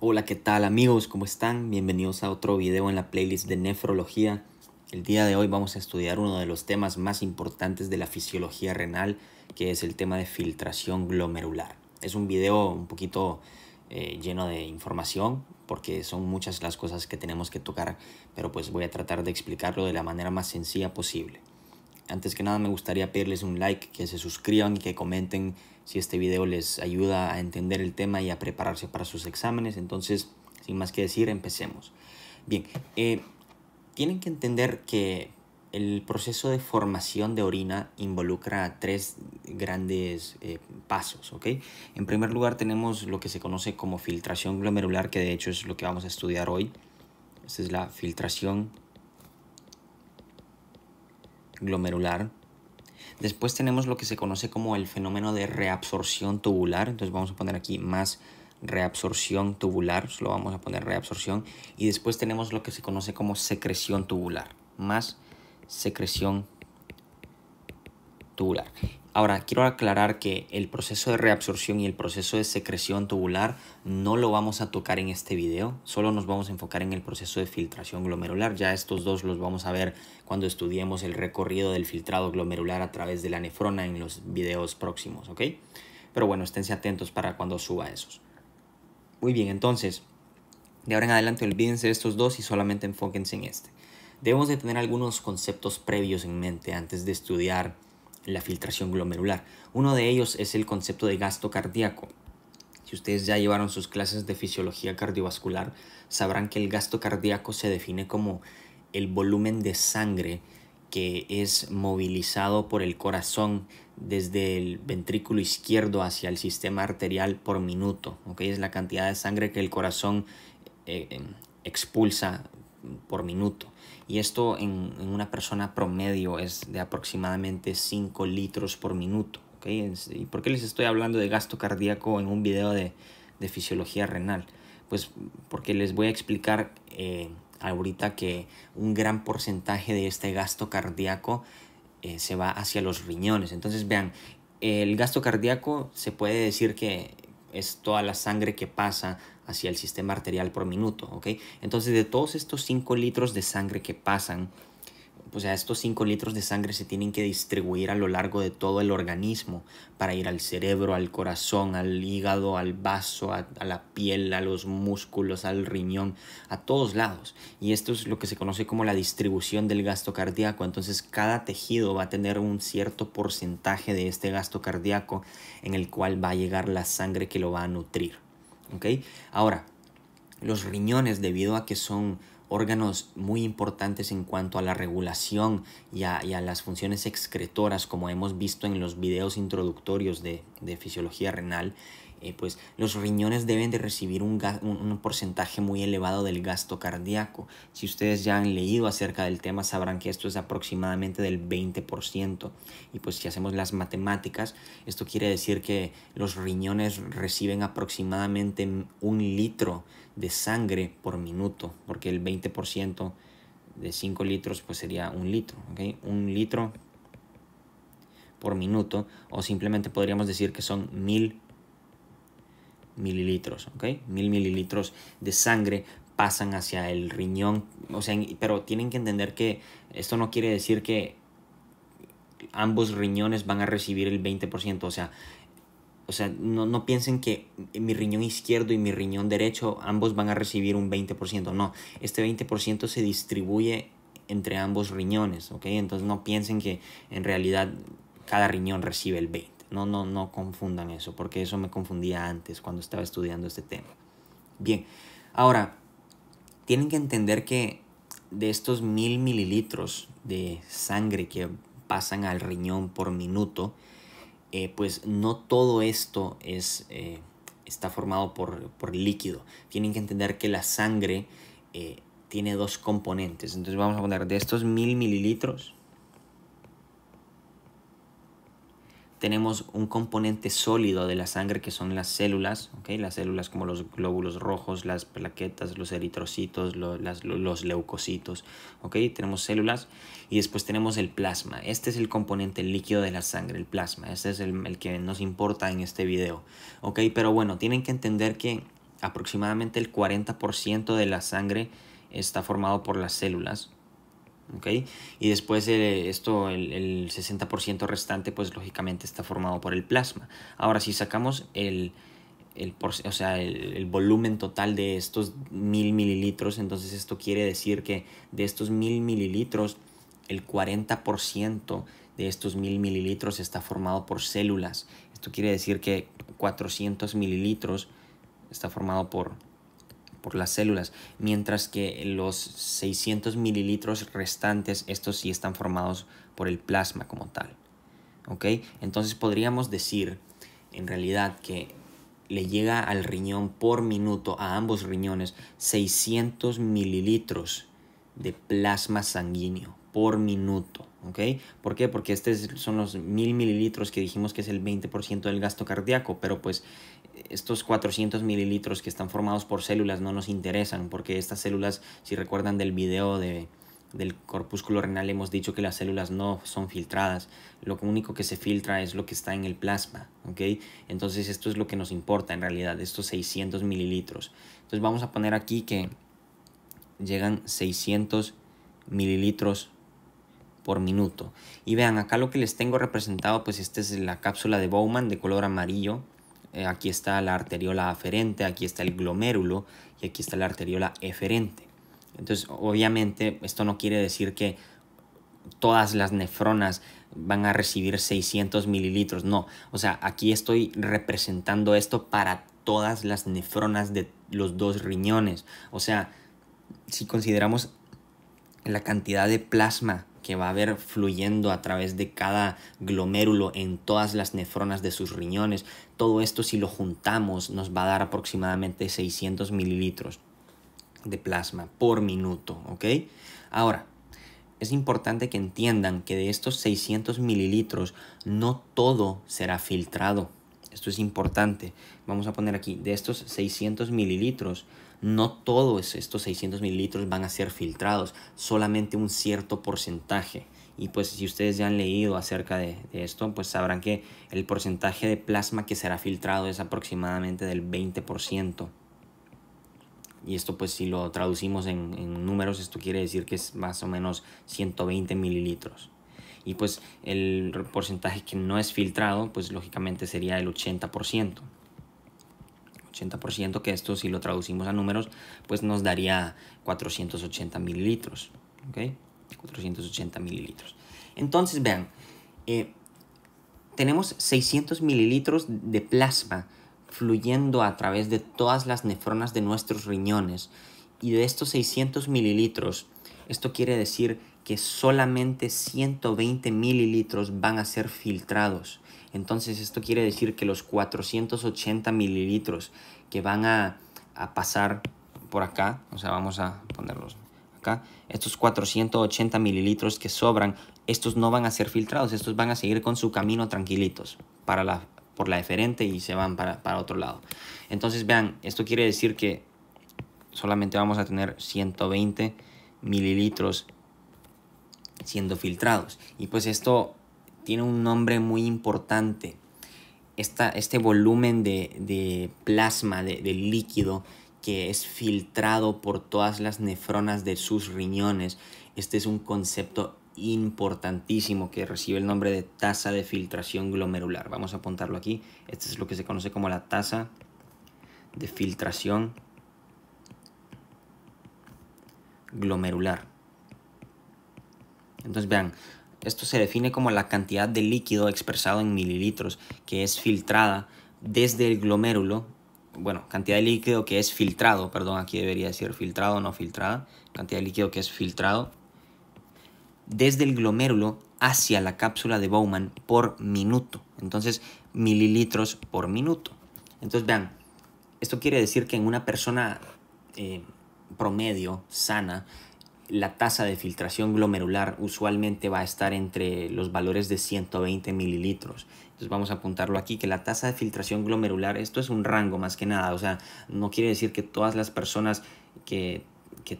Hola, ¿qué tal amigos? ¿Cómo están? Bienvenidos a otro video en la playlist de nefrología. El día de hoy vamos a estudiar uno de los temas más importantes de la fisiología renal, que es el tema de filtración glomerular. Es un video un poquito eh, lleno de información, porque son muchas las cosas que tenemos que tocar, pero pues voy a tratar de explicarlo de la manera más sencilla posible. Antes que nada me gustaría pedirles un like, que se suscriban y que comenten si este video les ayuda a entender el tema y a prepararse para sus exámenes. Entonces, sin más que decir, empecemos. Bien, eh, tienen que entender que el proceso de formación de orina involucra tres grandes eh, pasos, ¿ok? En primer lugar tenemos lo que se conoce como filtración glomerular, que de hecho es lo que vamos a estudiar hoy. Esta es la filtración glomerular. Después tenemos lo que se conoce como el fenómeno de reabsorción tubular. Entonces vamos a poner aquí más reabsorción tubular, solo vamos a poner reabsorción. Y después tenemos lo que se conoce como secreción tubular, más secreción tubular. Ahora, quiero aclarar que el proceso de reabsorción y el proceso de secreción tubular no lo vamos a tocar en este video, solo nos vamos a enfocar en el proceso de filtración glomerular. Ya estos dos los vamos a ver cuando estudiemos el recorrido del filtrado glomerular a través de la nefrona en los videos próximos, ¿ok? Pero bueno, esténse atentos para cuando suba esos. Muy bien, entonces, de ahora en adelante olvídense de estos dos y solamente enfóquense en este. Debemos de tener algunos conceptos previos en mente antes de estudiar la filtración glomerular. Uno de ellos es el concepto de gasto cardíaco. Si ustedes ya llevaron sus clases de fisiología cardiovascular, sabrán que el gasto cardíaco se define como el volumen de sangre que es movilizado por el corazón desde el ventrículo izquierdo hacia el sistema arterial por minuto. Es la cantidad de sangre que el corazón eh, em, expulsa por minuto. Y esto en, una persona promedio es de aproximadamente 5 litros por minuto. ¿Y por qué les estoy hablando de gasto cardíaco en un video de, fisiología renal? Pues porque les voy a explicar eh, ahorita que un gran porcentaje de este gasto cardíaco eh, se va hacia los riñones. Entonces vean, el gasto cardíaco se puede decir que es toda la sangre que pasa hacia el sistema arterial por minuto, ¿ok? Entonces, de todos estos 5 litros de sangre que pasan, o pues, sea, estos 5 litros de sangre se tienen que distribuir a lo largo de todo el organismo para ir al cerebro, al corazón, al hígado, al vaso, a, la piel, a los músculos, al riñón, a todos lados. Y esto es lo que se conoce como la distribución del gasto cardíaco. Entonces cada tejido va a tener un cierto porcentaje de este gasto cardíaco en el cual va a llegar la sangre que lo va a nutrir. Ahora, los riñones, debido a que son órganos muy importantes en cuanto a la regulación y a, las funciones excretoras, como hemos visto en los videos introductorios de, de fisiología renal, eh, pues los riñones deben de recibir un, porcentaje muy elevado del gasto cardíaco. Si ustedes ya han leído acerca del tema, sabrán que esto es aproximadamente del 20%. Y pues si hacemos las matemáticas, esto quiere decir que los riñones reciben aproximadamente un litro de sangre por minuto, porque el 20% de 5 litros pues sería un litro, Un litro por minuto o simplemente podríamos decir que son mil mililitros, ¿ok? Mil mililitros de sangre pasan hacia el riñón, o sea, pero tienen que entender que esto no quiere decir que ambos riñones van a recibir el 20%, o sea, o sea, no, no piensen que mi riñón izquierdo y mi riñón derecho ambos van a recibir un 20%, no, este 20% se distribuye entre ambos riñones, ¿ok? Entonces no piensen que en realidad cada riñón recibe el 20%. No, no, no confundan eso, porque eso me confundía antes cuando estaba estudiando este tema. Bien, ahora, tienen que entender que de estos mil mililitros de sangre que pasan al riñón por minuto, eh, pues no todo esto es, eh, está formado por, líquido. Tienen que entender que la sangre eh, tiene dos componentes. Entonces vamos a poner de estos mil mililitros, tenemos un componente sólido de la sangre que son las células, ¿okay? las células como los glóbulos rojos, las plaquetas, los eritrocitos, los leucocitos, ¿okay? tenemos células y después tenemos el plasma, este es el componente líquido de la sangre, el plasma, este es el, que nos importa en este video, ¿okay? pero bueno, tienen que entender que aproximadamente el 40% de la sangre está formado por las células, y después eh, esto, el, 60% restante, pues lógicamente está formado por el plasma. Ahora, si sacamos el, sea, el, volumen total de estos mil mililitros, entonces esto quiere decir que de estos mil mililitros, el 40% de estos mil mililitros está formado por células. Esto quiere decir que 400 mililitros está formado por por las células, mientras que los 600 mililitros restantes, estos sí están formados por el plasma como tal. ¿Ok? Entonces podríamos decir, en realidad, que le llega al riñón por minuto, a ambos riñones, 600 mililitros de plasma sanguíneo por minuto. ¿ok? ¿Por qué? Porque estos son los mil mililitros que dijimos que es el 20% del gasto cardíaco, pero pues estos 400 mililitros que están formados por células no nos interesan, porque estas células, si recuerdan del video de, del corpúsculo renal, hemos dicho que las células no son filtradas. Lo único que se filtra es lo que está en el plasma, ¿ok? Entonces esto es lo que nos importa en realidad, estos 600 mililitros. Entonces vamos a poner aquí que llegan 600 mililitros por minuto. Y vean, acá lo que les tengo representado, pues esta es la cápsula de Bowman de color amarillo, eh, aquí está la arteriola aferente, aquí está el glomérulo y aquí está la arteriola eferente. Entonces, obviamente, esto no quiere decir que todas las nefronas van a recibir 600 mililitros, no. O sea, aquí estoy representando esto para todas las nefronas de los dos riñones. O sea, si consideramos la cantidad de plasma que va a haber fluyendo a través de cada glomérulo en todas las nefronas de sus riñones. Todo esto si lo juntamos nos va a dar aproximadamente 600 mililitros de plasma por minuto, ¿ok? Ahora, es importante que entiendan que de estos 600 mililitros no todo será filtrado. Esto es importante. Vamos a poner aquí, de estos 600 mililitros, no todos estos 600 mililitros van a ser filtrados, solamente un cierto porcentaje. Y pues si ustedes ya han leído acerca de, esto, pues sabrán que el porcentaje de plasma que será filtrado es aproximadamente del 20%. Y esto pues si lo traducimos en, en números, esto quiere decir que es más o menos 120 mililitros. Y pues el porcentaje que no es filtrado, pues lógicamente sería el 80%. 80%, que esto si lo traducimos a números, pues nos daría 480 mililitros. Entonces, vean, eh, tenemos 600 mililitros de plasma fluyendo a través de todas las nefronas de nuestros riñones. Y de estos 600 mililitros, esto quiere decir que solamente 120 mililitros van a ser filtrados. Entonces esto quiere decir que los 480 mililitros que van a, pasar por acá, o sea, vamos a ponerlos acá, estos 480 mililitros que sobran, estos no van a ser filtrados, estos van a seguir con su camino tranquilitos para la, por la deferente y se van para, para otro lado. Entonces vean, esto quiere decir que solamente vamos a tener 120 mililitros siendo filtrados. Y pues esto tiene un nombre muy importante. este volumen de, plasma, de, de, líquido que es filtrado por todas las nefronas de sus riñones. Este es un concepto importantísimo que recibe el nombre de tasa de filtración glomerular. Vamos a apuntarlo aquí. Este es lo que se conoce como la tasa de filtración glomerular. Entonces vean, esto se define como la cantidad de líquido expresado en mililitros que es filtrada desde el glomérulo, bueno, cantidad de líquido que es filtrado, perdón, aquí debería decir filtrado, no filtrada, cantidad de líquido que es filtrado desde el glomérulo hacia la cápsula de Bowman por minuto. Entonces, mililitros por minuto. Entonces, vean, esto quiere decir que en una persona eh, promedio, sana, la tasa de filtración glomerular usualmente va a estar entre los valores de 120 mililitros. Entonces vamos a apuntarlo aquí, que la tasa de filtración glomerular, esto es un rango más que nada, o sea, no quiere decir que todas las personas que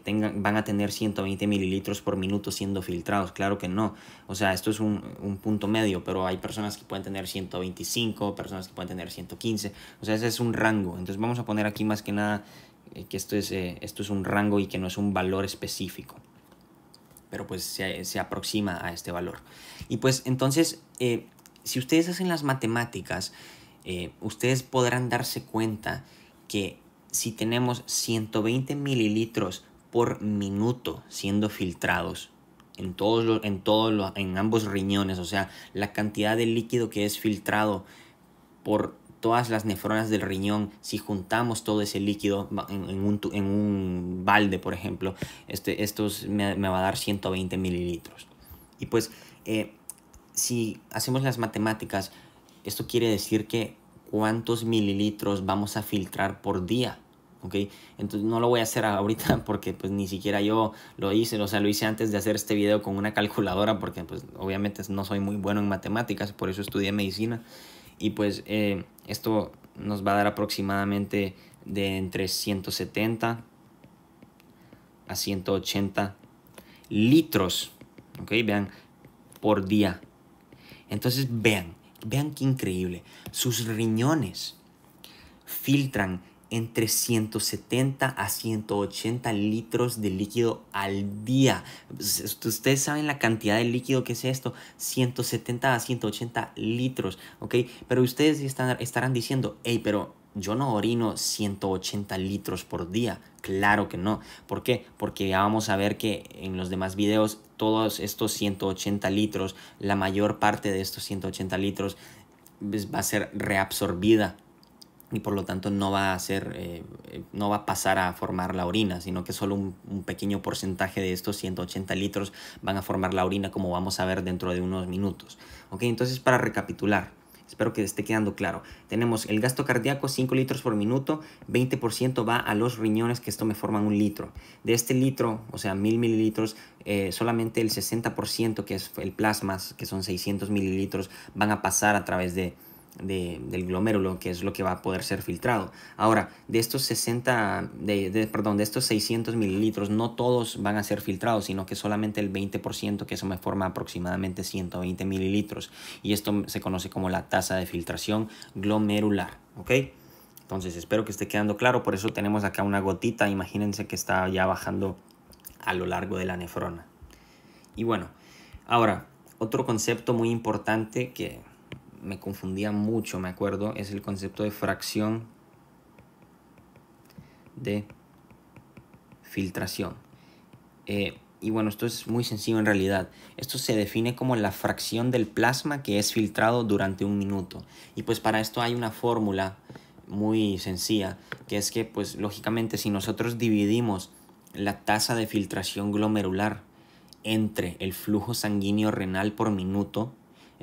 tengan, van a tener 120 mililitros por minuto siendo filtrados. Claro que no. O sea, esto es un, un, punto medio, pero hay personas que pueden tener 125, personas que pueden tener 115. O sea, ese es un rango. Entonces vamos a poner aquí más que nada eh, que esto es, eh, esto es un rango y que no es un valor específico. Pero pues se, aproxima a este valor. Y pues entonces, eh, si ustedes hacen las matemáticas, ustedes podrán darse cuenta que si tenemos 120 mililitros por minuto siendo filtrados en todos los, en todos los, en ambos riñones, o sea, la cantidad de líquido que es filtrado por todas las nefronas del riñón, si juntamos todo ese líquido en, un, balde, por ejemplo, este, me, va a dar 120 mililitros. Y pues, eh, si hacemos las matemáticas, esto quiere decir que cuántos mililitros vamos a filtrar por día. ¿ok? Entonces no lo voy a hacer ahorita porque pues ni siquiera yo lo hice, o sea, lo hice antes de hacer este video con una calculadora porque pues obviamente no soy muy bueno en matemáticas, por eso estudié medicina y pues eh, esto nos va a dar aproximadamente de entre 170 a 180 litros, ¿ok? Vean, por día. Entonces vean, vean qué increíble. Sus riñones filtran entre 170 a 180 litros de líquido al día. Pues, ustedes saben la cantidad de líquido que es esto, 170 a 180 litros, ¿ok? Pero ustedes están, estarán diciendo, hey, pero yo no orino 180 litros por día. Claro que no. ¿Por qué? Porque ya vamos a ver que en los demás videos todos estos 180 litros, la mayor parte de estos 180 litros pues, va a ser reabsorbida y por lo tanto no va a ser, eh, eh, no va a pasar a formar la orina, sino que solo un, pequeño porcentaje de estos 180 litros van a formar la orina, como vamos a ver dentro de unos minutos. Ok, entonces para recapitular. Espero que esté quedando claro. Tenemos el gasto cardíaco 5 litros por minuto, 20% va a los riñones, que esto me forma un litro. De este litro, o sea, 1000 mililitros, eh, solamente el 60%, que es el plasma, que son 600 mililitros, van a pasar a través de, de, del glomérulo, que es lo que va a poder ser filtrado. Ahora, de estos 60, de, perdón, de estos 600 mililitros, no todos van a ser filtrados, sino que solamente el 20%, que eso me forma aproximadamente 120 mililitros. Y esto se conoce como la tasa de filtración glomerular, ¿ok? Entonces, espero que esté quedando claro. Por eso tenemos acá una gotita, imagínense que está ya bajando a lo largo de la nefrona. Y bueno, ahora, otro concepto muy importante que me confundía mucho, me acuerdo, es el concepto de fracción de filtración. Eh, y bueno, esto es muy sencillo en realidad. Esto se define como la fracción del plasma que es filtrado durante un minuto. Y pues para esto hay una fórmula muy sencilla, que es que pues lógicamente si nosotros dividimos la tasa de filtración glomerular entre el flujo sanguíneo renal por minuto,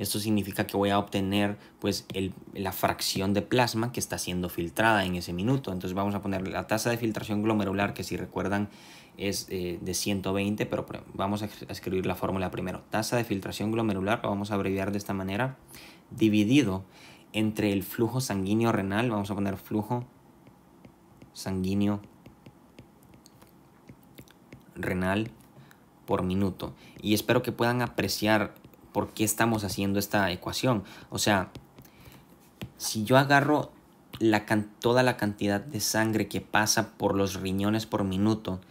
esto significa que voy a obtener pues la fracción de plasma que está siendo filtrada en ese minuto. Entonces vamos a poner la tasa de filtración glomerular que si recuerdan es eh, de 120, pero vamos a escribir la fórmula primero. Tasa de filtración glomerular, la vamos a abreviar de esta manera, dividido entre el flujo sanguíneo renal, vamos a poner flujo sanguíneo renal por minuto. Y espero que puedan apreciar por qué estamos haciendo esta ecuación. O sea, si yo agarro toda la cantidad de sangre que pasa por los riñones por minuto,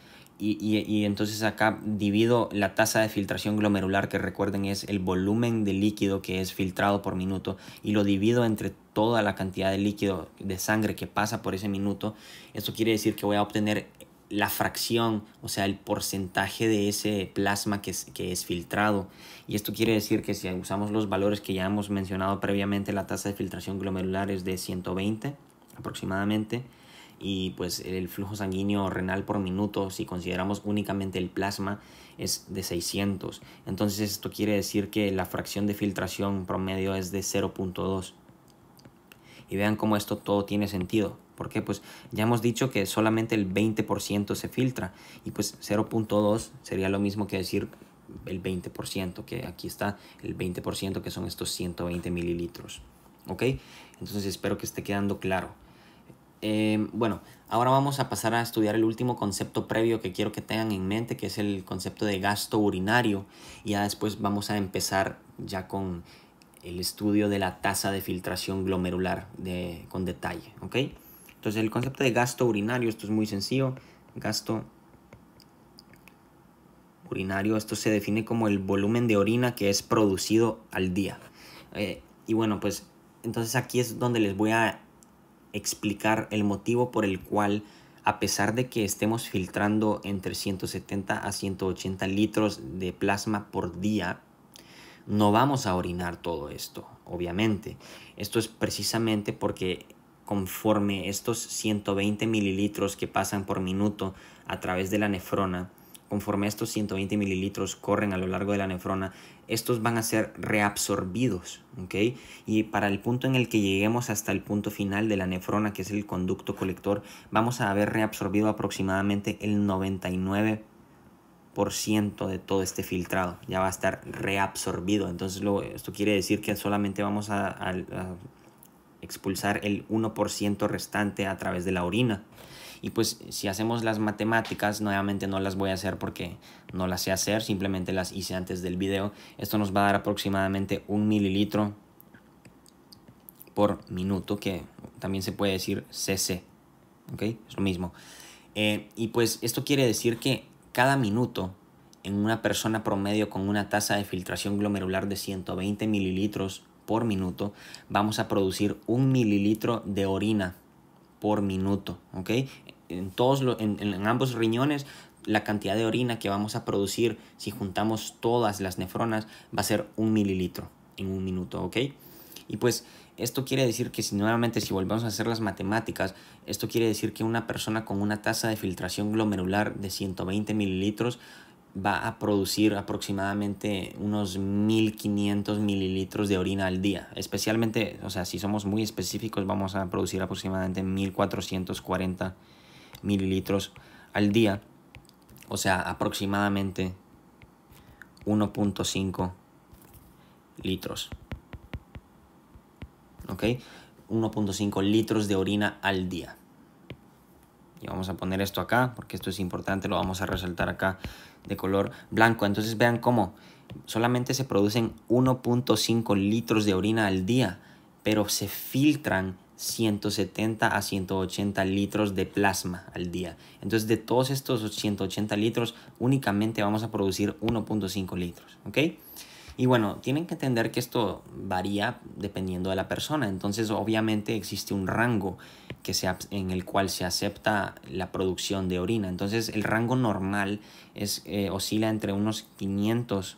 y, y, entonces acá divido la tasa de filtración glomerular, que recuerden es el volumen de líquido que es filtrado por minuto, y lo divido entre toda la cantidad de líquido de sangre que pasa por ese minuto. Esto quiere decir que voy a obtener la fracción, o sea, el porcentaje de ese plasma que es, que es filtrado. Y esto quiere decir que si usamos los valores que ya hemos mencionado previamente, la tasa de filtración glomerular es de 120 aproximadamente, y pues el flujo sanguíneo renal por minuto, si consideramos únicamente el plasma, es de 600. Entonces esto quiere decir que la fracción de filtración promedio es de 0.2. Y vean cómo esto todo tiene sentido. ¿Por qué? Pues ya hemos dicho que solamente el 20% se filtra y pues 0.2 sería lo mismo que decir el 20%, que aquí está el 20% que son estos 120 mililitros. ¿Ok? Entonces espero que esté quedando claro. Eh, bueno, ahora vamos a pasar a estudiar el último concepto previo que quiero que tengan en mente, que es el concepto de gasto urinario. Y ya después vamos a empezar ya con el estudio de la tasa de filtración glomerular con detalle. ¿Ok? Entonces el concepto de gasto urinario, esto es muy sencillo. Gasto urinario, esto se define como el volumen de orina que es producido al día. Eh, y bueno, pues entonces aquí es donde les voy a explicar el motivo por el cual, a pesar de que estemos filtrando entre 170 a 180 litros de plasma por día, no vamos a orinar todo esto, obviamente. Esto es precisamente porque conforme estos 120 mililitros que pasan por minuto a través de la nefrona, conforme estos 120 mililitros corren a lo largo de la nefrona, estos van a ser reabsorbidos, ¿ok? Y para el punto en el que lleguemos hasta el punto final de la nefrona, que es el conducto colector, vamos a haber reabsorbido aproximadamente el 99% de todo este filtrado, ya va a estar reabsorbido. Entonces, esto quiere decir que solamente vamos a expulsar el 1% restante a través de la orina. Y pues si hacemos las matemáticas, nuevamente no las voy a hacer porque no las sé hacer, simplemente las hice antes del video. Esto nos va a dar aproximadamente un mililitro por minuto, que también se puede decir cc. ¿Ok? Es lo mismo. Eh, y pues esto quiere decir que cada minuto en una persona promedio con una tasa de filtración glomerular de 120 mililitros por minuto, vamos a producir un mililitro de orina por minuto, ¿ok? En, todos en, en ambos riñones la cantidad de orina que vamos a producir si juntamos todas las nefronas va a ser un mililitro en un minuto, ¿ok? Y pues esto quiere decir que si nuevamente si volvemos a hacer las matemáticas, esto quiere decir que una persona con una tasa de filtración glomerular de 120 mililitros va a producir aproximadamente unos 1500 mililitros de orina al día. Especialmente, o sea, si somos muy específicos, vamos a producir aproximadamente 1440 mililitros al día. O sea, aproximadamente 1.5 litros. ¿Ok? 1.5 litros de orina al día y vamos a poner esto acá porque esto es importante, lo vamos a resaltar acá de color blanco. Entonces vean cómo solamente se producen 1.5 litros de orina al día, pero se filtran 170 a 180 litros de plasma al día. Entonces de todos estos 180 litros únicamente vamos a producir 1.5 litros, ¿ok? Y bueno, tienen que entender que esto varía dependiendo de la persona, entonces obviamente existe un rango que en el cual se acepta la producción de orina. Entonces el rango normal es, eh, oscila entre unos 500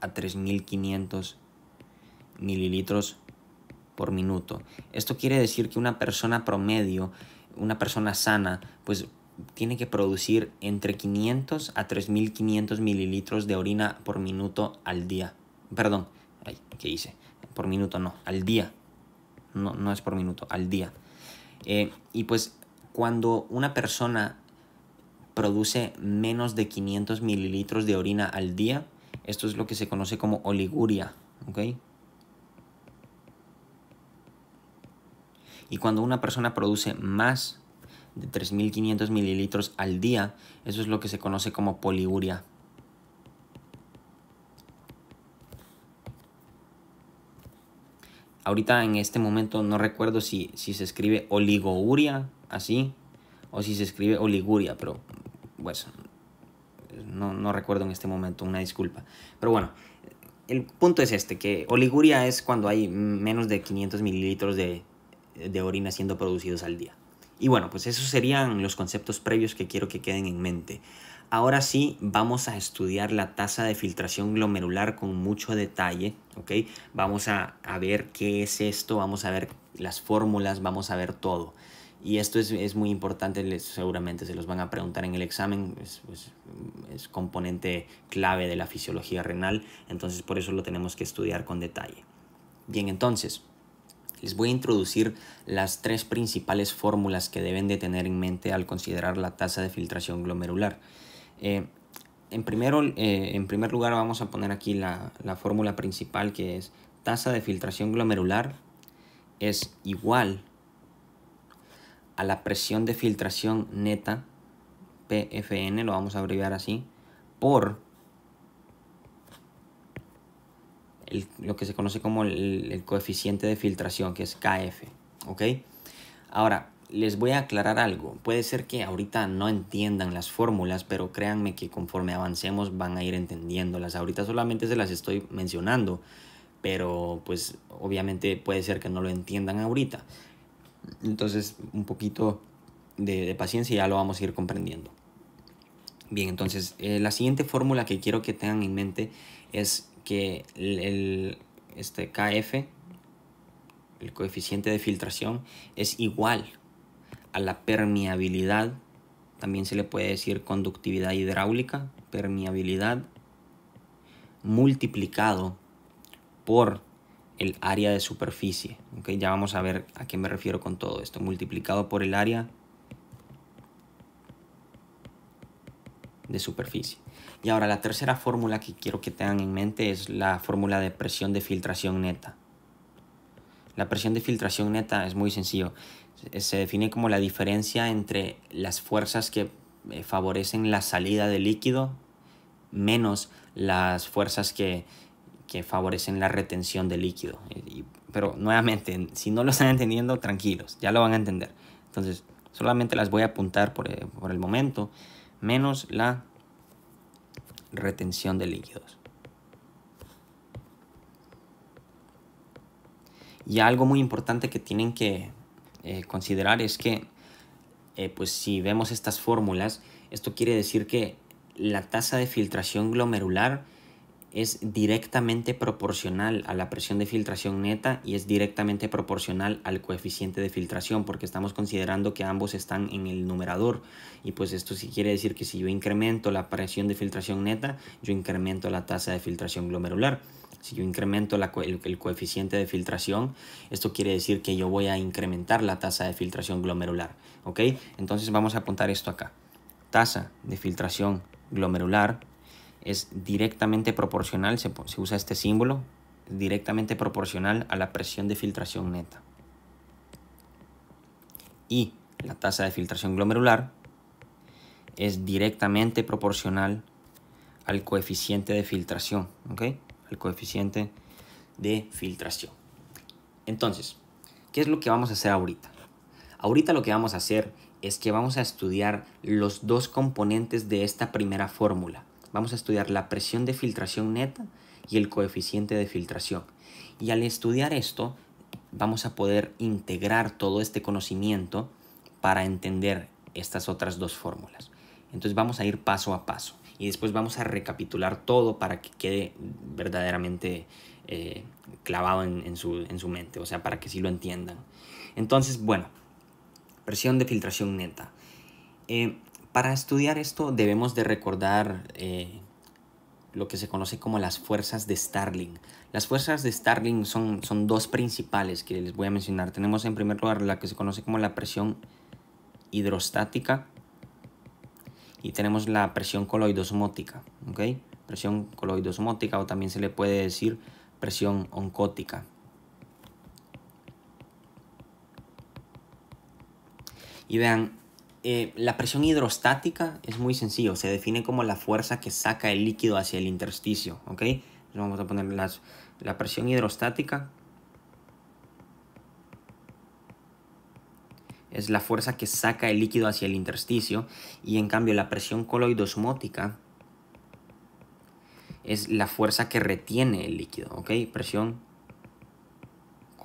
a 3500 mililitros por minuto. Esto quiere decir que una persona promedio, una persona sana, pues tiene que producir entre 500 a 3500 mililitros de orina por minuto al día. Perdón, ¿qué hice? Por minuto no, al día. No, no es por minuto, al día. Eh, y pues cuando una persona produce menos de 500 mililitros de orina al día, esto es lo que se conoce como oliguria, ¿ok? Y cuando una persona produce más de 3.500 mililitros al día. Eso es lo que se conoce como poliuria. Ahorita en este momento no recuerdo si, si se escribe oliguria así o si se escribe oliguria, pero pues no, recuerdo en este momento, una disculpa. Pero bueno, el punto es este, que oliguria es cuando hay menos de 500 mililitros de orina siendo producidos al día. Y bueno, pues esos serían los conceptos previos que quiero que queden en mente. Ahora sí, vamos a estudiar la tasa de filtración glomerular con mucho detalle, Vamos a, ver qué es esto, vamos a ver las fórmulas, vamos a ver todo. Y esto es, muy importante, seguramente se los van a preguntar en el examen, es componente clave de la fisiología renal, entonces por eso lo tenemos que estudiar con detalle. Bien, entonces, les voy a introducir las tres principales fórmulas que deben de tener en mente al considerar la tasa de filtración glomerular. Eh, en, primero, eh, en, primer lugar vamos a poner aquí la, la fórmula principal que es tasa de filtración glomerular es igual a la presión de filtración neta, PFN, lo vamos a abreviar así, por lo que se conoce como el, coeficiente de filtración, que es KF. ¿Ok? Ahora, les voy a aclarar algo. Puede ser que ahorita no entiendan las fórmulas, pero créanme que conforme avancemos van a ir entendiéndolas. Ahorita solamente se las estoy mencionando, pero pues obviamente puede ser que no lo entiendan ahorita. Entonces, un poquito de, paciencia y ya lo vamos a ir comprendiendo. Bien, entonces eh, la siguiente fórmula que quiero que tengan en mente es que el, este KF, el coeficiente de filtración, es igual a la permeabilidad, también se le puede decir conductividad hidráulica, permeabilidad, multiplicado por el área de superficie. ¿okay? Ya vamos a ver a qué me refiero con todo esto. Multiplicado por el área de superficie. Y ahora la tercera fórmula que quiero que tengan en mente es la fórmula de presión de filtración neta. La presión de filtración neta es muy sencillo. Se define como la diferencia entre las fuerzas que eh, favorecen la salida del líquido menos las fuerzas que, que favorecen la retención del líquido. Pero nuevamente, si no lo están entendiendo, tranquilos, ya lo van a entender. Entonces, solamente las voy a apuntar por, eh, por el momento menos la retención de líquidos. Y algo muy importante que tienen que eh, considerar es que, eh, pues si vemos estas fórmulas, esto quiere decir que la tasa de filtración glomerular es directamente proporcional a la presión de filtración neta y es directamente proporcional al coeficiente de filtración porque estamos considerando que ambos están en el numerador y pues esto sí quiere decir que si yo incremento la presión de filtración neta yo incremento la tasa de filtración glomerular si yo incremento el, coeficiente de filtración, esto quiere decir que yo voy a incrementar la tasa de filtración glomerular. ¿Ok? Entonces vamos a apuntar esto acá. Tasa de filtración glomerular es directamente proporcional, se, usa este símbolo, directamente proporcional a la presión de filtración neta. Y la tasa de filtración glomerular es directamente proporcional al coeficiente de filtración, ¿ok? Al coeficiente de filtración. Entonces, ¿qué es lo que vamos a hacer ahorita? Ahorita lo que vamos a hacer es que vamos a estudiar los dos componentes de esta primera fórmula, Vamos a estudiar la presión de filtración neta y el coeficiente de filtración. Y al estudiar esto, vamos a poder integrar todo este conocimiento para entender estas otras dos fórmulas. Entonces vamos a ir paso a paso y después vamos a recapitular todo para que quede verdaderamente eh, clavado en, su, mente, o sea, para que sí lo entiendan. Entonces, bueno, presión de filtración neta. Eh, para estudiar esto debemos de recordar eh, lo que se conoce como las fuerzas de Starling. Las fuerzas de Starling son, son dos principales que les voy a mencionar. Tenemos en primer lugar la que se conoce como la presión hidrostática y tenemos la presión coloidosmótica, Presión coloidosmótica o también se le puede decir presión oncótica. Y vean, eh, la presión hidrostática es muy sencillo, se define como la fuerza que saca el líquido hacia el intersticio, ¿ok? vamos a poner la presión hidrostática. Es la fuerza que saca el líquido hacia el intersticio y en cambio la presión coloidosmótica es la fuerza que retiene el líquido, ¿ok? Presión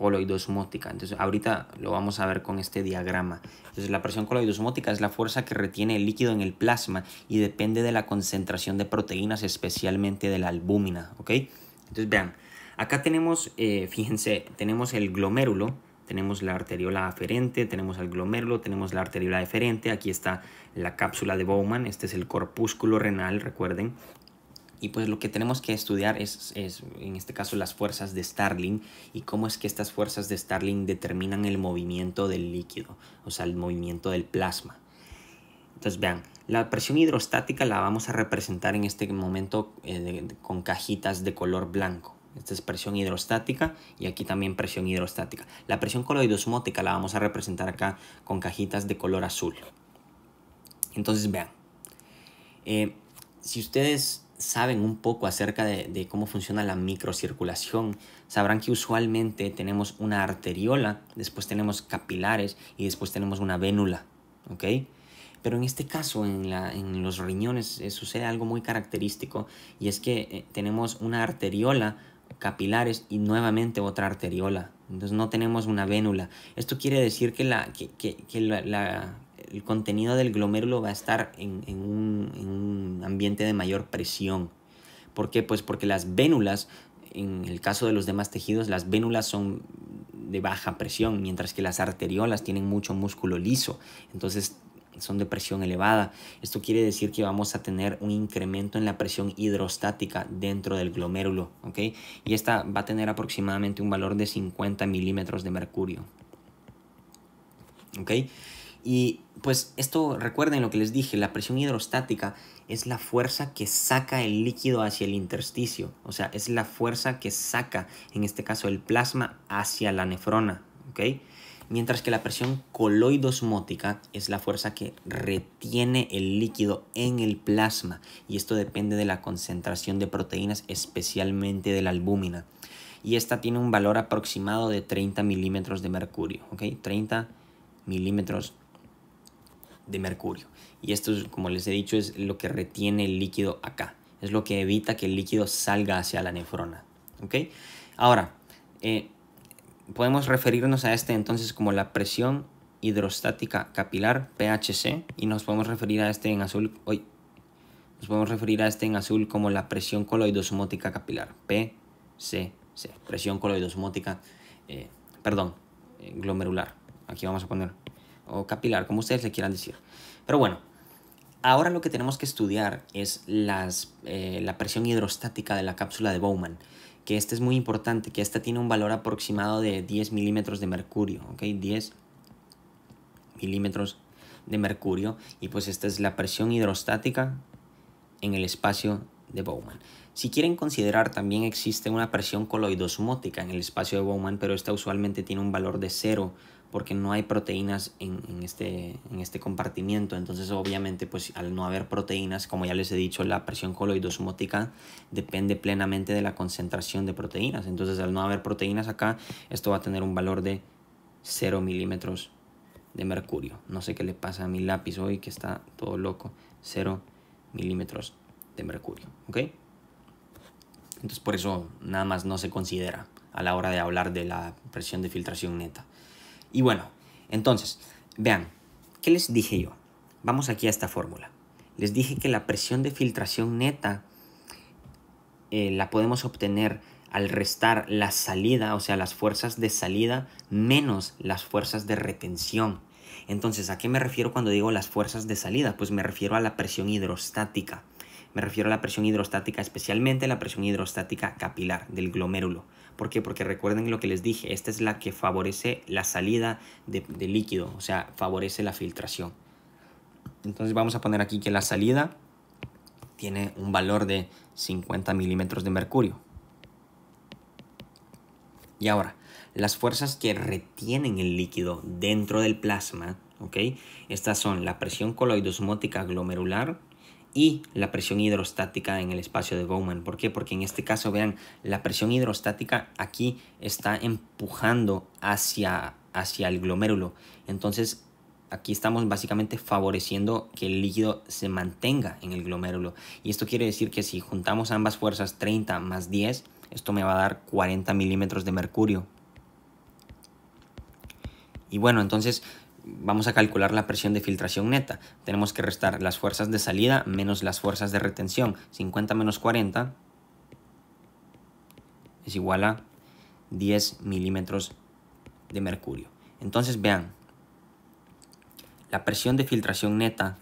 coloidosmótica. Entonces, ahorita lo vamos a ver con este diagrama. Entonces, la presión coloidosmótica es la fuerza que retiene el líquido en el plasma y depende de la concentración de proteínas, especialmente de la albúmina, ¿ok? Entonces, vean, acá tenemos, eh, fíjense, tenemos el glomérulo, tenemos la arteriola aferente, tenemos el glomérulo, tenemos la arteriola deferente, aquí está la cápsula de Bowman, este es el corpúsculo renal, recuerden, y pues lo que tenemos que estudiar es, en este caso, las fuerzas de Starling y cómo es que estas fuerzas de Starling determinan el movimiento del líquido, o sea, el movimiento del plasma. Entonces, vean, la presión hidrostática la vamos a representar en este momento eh, con cajitas de color blanco. Esta es presión hidrostática y aquí también presión hidrostática. La presión coloidosmótica la vamos a representar acá con cajitas de color azul. Entonces, vean, eh, si ustedes saben un poco acerca de, cómo funciona la microcirculación, sabrán que usualmente tenemos una arteriola, después tenemos capilares y después tenemos una vénula, ¿ok? Pero en este caso, en, la, en los riñones, eh, sucede algo muy característico y es que eh, tenemos una arteriola, capilares y nuevamente otra arteriola. Entonces no tenemos una vénula. Esto quiere decir que la, que, la el contenido del glomérulo va a estar en, un, un, ambiente de mayor presión. ¿Por qué? Pues porque las vénulas, en el caso de los demás tejidos, las vénulas son de baja presión, mientras que las arteriolas tienen mucho músculo liso. Entonces son de presión elevada. Esto quiere decir que vamos a tener un incremento en la presión hidrostática dentro del glomérulo, ¿ok? Y esta va a tener aproximadamente un valor de 50 milímetros de mercurio, ¿ok? Y pues esto recuerden lo que les dije, la presión hidrostática es la fuerza que saca el líquido hacia el intersticio, o sea, es la fuerza que saca, en este caso, el plasma hacia la nefrona, ¿ok? Mientras que la presión coloidosmótica es la fuerza que retiene el líquido en el plasma y esto depende de la concentración de proteínas, especialmente de la albúmina. Y esta tiene un valor aproximado de 30 milímetros de mercurio, ¿ok? 30 milímetros de mercurio. Y esto, como les he dicho, es lo que retiene el líquido acá. Es lo que evita que el líquido salga hacia la nefrona. ¿Ok? Ahora, eh, podemos referirnos a este entonces como la presión hidrostática capilar, PHC, y nos podemos referir a este en azul hoy. Nos podemos referir a este en azul como la presión coloidosmótica capilar, PCC, presión coloidosmótica, eh, perdón, eh, glomerular. Aquí vamos a poner o capilar, como ustedes le quieran decir. Pero bueno, ahora lo que tenemos que estudiar es las, eh, la presión hidrostática de la cápsula de Bowman, que esta es muy importante, que esta tiene un valor aproximado de 10 milímetros de mercurio, ¿ok? 10 milímetros de mercurio, y pues esta es la presión hidrostática en el espacio de Bowman. Si quieren considerar, también existe una presión coloidosmótica en el espacio de Bowman, pero esta usualmente tiene un valor de 0 porque no hay proteínas en, este, en este compartimiento. Entonces, obviamente, pues al no haber proteínas, como ya les he dicho, la presión coloidosmótica depende plenamente de la concentración de proteínas. Entonces, al no haber proteínas acá, esto va a tener un valor de 0 milímetros de mercurio. No sé qué le pasa a mi lápiz hoy, que está todo loco. 0 milímetros de mercurio, ¿ok? Entonces, por eso nada más no se considera a la hora de hablar de la presión de filtración neta. Y bueno, entonces, vean, ¿qué les dije yo? Vamos aquí a esta fórmula. Les dije que la presión de filtración neta eh, la podemos obtener al restar la salida, o sea, las fuerzas de salida menos las fuerzas de retención. Entonces, ¿a qué me refiero cuando digo las fuerzas de salida? Pues me refiero a la presión hidrostática. Me refiero a la presión hidrostática, especialmente la presión hidrostática capilar del glomérulo. ¿Por qué? Porque recuerden lo que les dije, esta es la que favorece la salida de, líquido, o sea, favorece la filtración. Entonces vamos a poner aquí que la salida tiene un valor de 50 milímetros de mercurio. Y ahora, las fuerzas que retienen el líquido dentro del plasma, ¿ok? Estas son la presión coloidosmótica glomerular, y la presión hidrostática en el espacio de Bowman. ¿Por qué? Porque en este caso, vean, la presión hidrostática aquí está empujando hacia, hacia el glomérulo. Entonces, aquí estamos básicamente favoreciendo que el líquido se mantenga en el glomérulo. Y esto quiere decir que si juntamos ambas fuerzas, 30 más 10, esto me va a dar 40 milímetros de mercurio. Y bueno, entonces vamos a calcular la presión de filtración neta. Tenemos que restar las fuerzas de salida menos las fuerzas de retención. 50 menos 40 es igual a 10 milímetros de mercurio. Entonces vean, la presión de filtración neta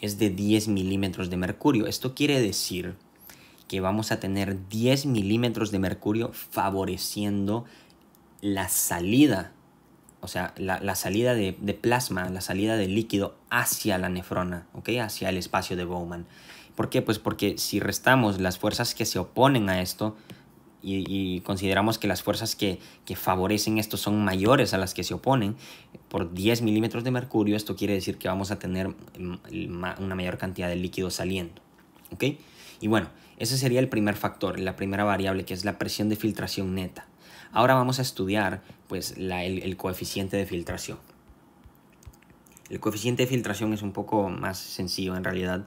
es de 10 milímetros de mercurio. Esto quiere decir que vamos a tener 10 milímetros de mercurio favoreciendo la salida o sea, la, salida de, plasma, la salida de líquido hacia la nefrona, ¿ok? Hacia el espacio de Bowman. ¿Por qué? Pues porque si restamos las fuerzas que se oponen a esto y, consideramos que las fuerzas que, que, favorecen esto son mayores a las que se oponen, por 10 milímetros de mercurio, esto quiere decir que vamos a tener mm, una mayor cantidad de líquido saliendo, ¿ok? Y bueno, ese sería el primer factor, la primera variable que es la presión de filtración neta. Ahora vamos a estudiar pues el, coeficiente de filtración. El coeficiente de filtración es un poco más sencillo en realidad.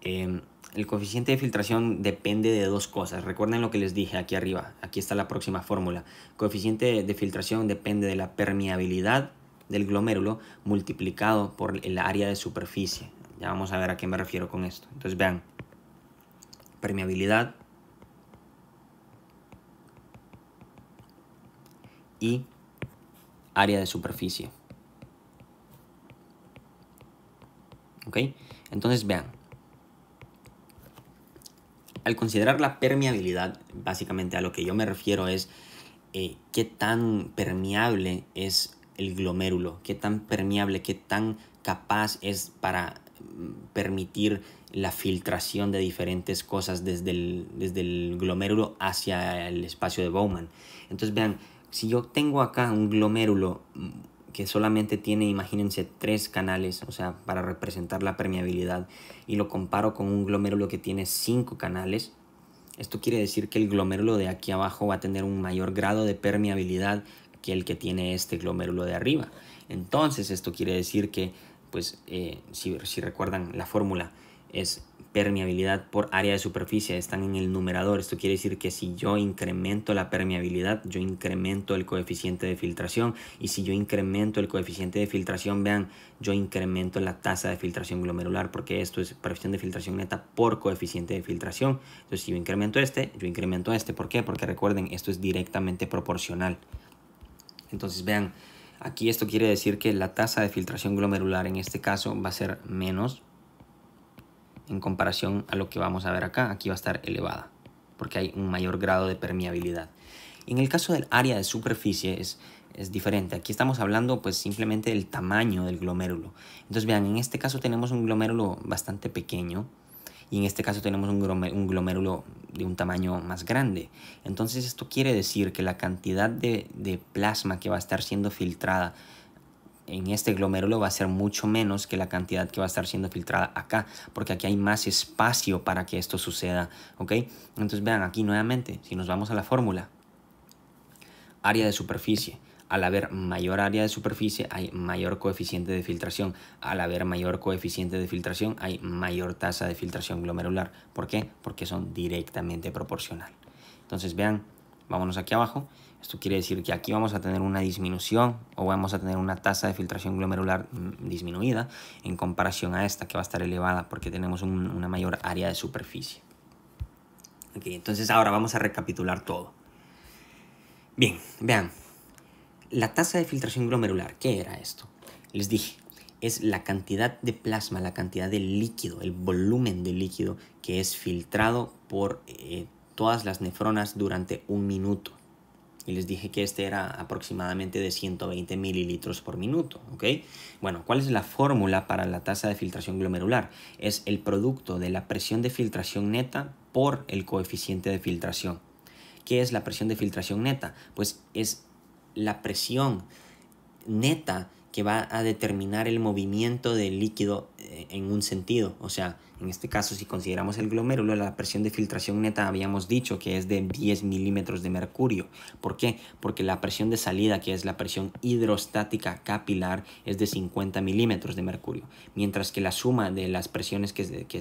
Em, el coeficiente de filtración depende de dos cosas. Recuerden lo que les dije aquí arriba. Aquí está la próxima fórmula. Coeficiente de filtración depende de la permeabilidad del glomérulo multiplicado por el área de superficie. Ya vamos a ver a qué me refiero con esto. Entonces vean. Permeabilidad y área de superficie. ¿Ok? Entonces vean. Al considerar la permeabilidad, básicamente a lo que yo me refiero es eh, qué tan permeable es el glomérulo, qué tan permeable, qué tan capaz es para mm, permitir la filtración de diferentes cosas desde el, desde el glomérulo hacia el espacio de Bowman. Entonces vean, si yo tengo acá un glomérulo mm, que solamente tiene, imagínense, tres canales, o sea, para representar la permeabilidad, y lo comparo con un glomérulo que tiene cinco canales, esto quiere decir que el glomérulo de aquí abajo va a tener un mayor grado de permeabilidad que el que tiene este glomérulo de arriba. Entonces, esto quiere decir que, pues, eh, si, si recuerdan la fórmula, es permeabilidad por área de superficie están en el numerador. Esto quiere decir que si yo incremento la permeabilidad, yo incremento el coeficiente de filtración. Y si yo incremento el coeficiente de filtración, vean, yo incremento la tasa de filtración glomerular, porque esto es presión de filtración neta por coeficiente de filtración. Entonces, si yo incremento este, yo incremento este. ¿Por qué? Porque recuerden, esto es directamente proporcional. Entonces, vean, aquí esto quiere decir que la tasa de filtración glomerular en este caso va a ser menos en comparación a lo que vamos a ver acá. Aquí va a estar elevada porque hay un mayor grado de permeabilidad. En el caso del área de superficie es, diferente. Aquí estamos hablando pues simplemente del tamaño del glomérulo. Entonces vean, en este caso tenemos un glomérulo bastante pequeño y en este caso tenemos un, glomérulo de un tamaño más grande. Entonces esto quiere decir que la cantidad de, de plasma que va a estar siendo filtrada en este glomérulo va a ser mucho menos que la cantidad que va a estar siendo filtrada acá, porque aquí hay más espacio para que esto suceda, ¿ok? Entonces vean aquí nuevamente, si nos vamos a la fórmula, área de superficie, al haber mayor área de superficie hay mayor coeficiente de filtración. Al haber mayor coeficiente de filtración hay mayor tasa de filtración glomerular. ¿Por qué? Porque son directamente proporcional. Entonces vean, vámonos aquí abajo esto quiere decir que aquí vamos a tener una disminución o vamos a tener una tasa de filtración glomerular mm, disminuida en comparación a esta que va a estar elevada porque tenemos una mayor área de superficie. entonces ahora vamos a recapitular todo. Bien, vean. La tasa de filtración glomerular, ¿qué era esto? Les dije, es la cantidad de plasma, la cantidad de líquido, el volumen de líquido que es filtrado por eh, todas las nefronas durante un minuto y les dije que este era aproximadamente de 120 mililitros por minuto. ¿ok? Bueno, ¿cuál es la fórmula para la tasa de filtración glomerular? Es el producto de la presión de filtración neta por el coeficiente de filtración. ¿Qué es la presión de filtración neta? Pues es la presión neta que va a determinar el movimiento del líquido eh, en un sentido. O sea, en este caso, si consideramos el glomérulo, la presión de filtración neta habíamos dicho que es de 10 milímetros de mercurio. ¿Por qué? Porque la presión de salida, que es la presión hidrostática capilar, es de 50 milímetros de mercurio. Mientras que la suma de las presiones que, que,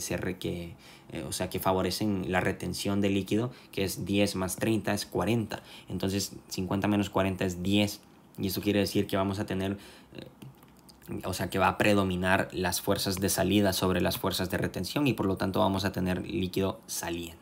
eh, o sea, que favorecen la retención del líquido, que es 10 más 30 es 40. Entonces, 50 menos 40 es 10. Y eso quiere decir que vamos a tener o sea que va a predominar las fuerzas de salida sobre las fuerzas de retención y por lo tanto vamos a tener líquido saliendo,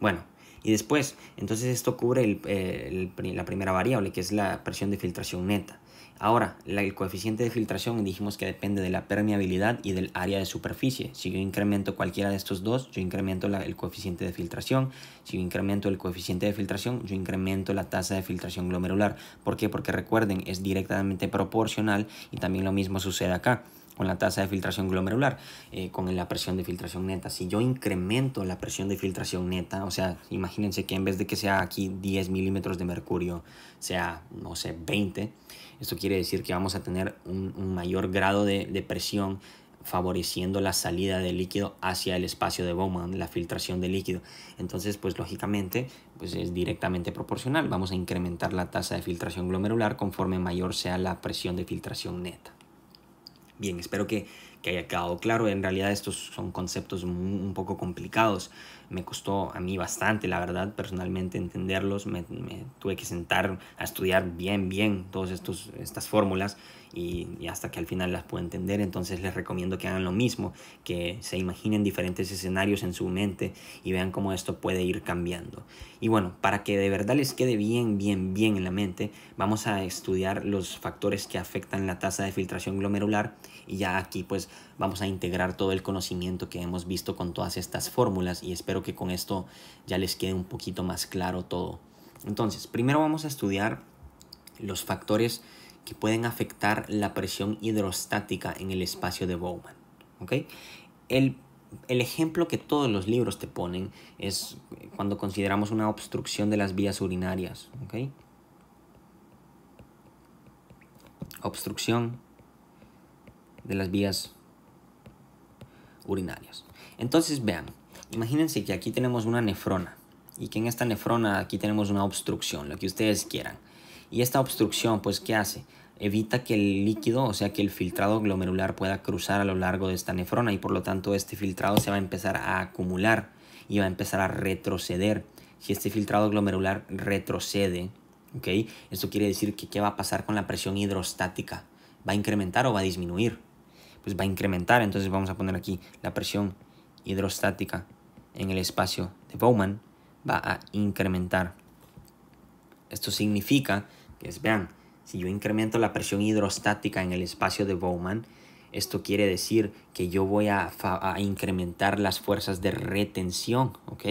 Bueno, y después, entonces esto cubre eh, la primera variable que es la presión de filtración neta. Ahora, el coeficiente de filtración dijimos que depende de la permeabilidad y del área de superficie. Si yo incremento cualquiera de estos dos, yo incremento el coeficiente de filtración. Si yo incremento el coeficiente de filtración, yo incremento la tasa de filtración glomerular. ¿Por qué? Porque recuerden, es directamente proporcional y también lo mismo sucede acá con la tasa de filtración glomerular, eh, con la presión de filtración neta. Si yo incremento la presión de filtración neta, o sea, imagínense que en vez de que sea aquí 10 milímetros de mercurio, sea, no sé, 20, esto quiere decir que vamos a tener un, mayor grado de, de presión favoreciendo la salida del líquido hacia el espacio de Bowman, la filtración de líquido. Entonces, pues lógicamente, pues es directamente proporcional. Vamos a incrementar la tasa de filtración glomerular conforme mayor sea la presión de filtración neta. Bien, espero que, haya quedado claro. En realidad estos son conceptos un poco complicados. Me costó a mí bastante, la verdad, personalmente entenderlos. Me, me tuve que sentar a estudiar bien, bien todas estas fórmulas y, hasta que al final las pueda entender. Entonces les recomiendo que hagan lo mismo, que se imaginen diferentes escenarios en su mente y vean cómo esto puede ir cambiando. Y bueno, para que de verdad les quede bien, bien, bien en la mente, vamos a estudiar los factores que afectan la tasa de filtración glomerular y ya aquí pues vamos a integrar todo el conocimiento que hemos visto con todas estas fórmulas y espero que con esto ya les quede un poquito más claro todo. Entonces, primero vamos a estudiar los factores que pueden afectar la presión hidrostática en el espacio de Bowman. El, ejemplo que todos los libros te ponen es cuando consideramos una obstrucción de las vías urinarias. Obstrucción de las vías urinarias. Entonces vean, imagínense que aquí tenemos una nefrona y que en esta nefrona aquí tenemos una obstrucción, lo que ustedes quieran. Y esta obstrucción, pues, ¿qué hace? Evita que el líquido, o sea, que el filtrado glomerular pueda cruzar a lo largo de esta nefrona y por lo tanto este filtrado se va a empezar a acumular y va a empezar a retroceder. Si este filtrado glomerular retrocede, ¿ok? Esto quiere decir que qué va a pasar con la presión hidrostática. ¿Va a incrementar o va a disminuir? Pues va a incrementar, entonces vamos a poner aquí la presión hidrostática en el espacio de Bowman va a incrementar. Esto significa es, vean, si yo incremento la presión hidrostática en el espacio de Bowman, esto quiere decir que yo voy a, incrementar las fuerzas de retención, ¿ok?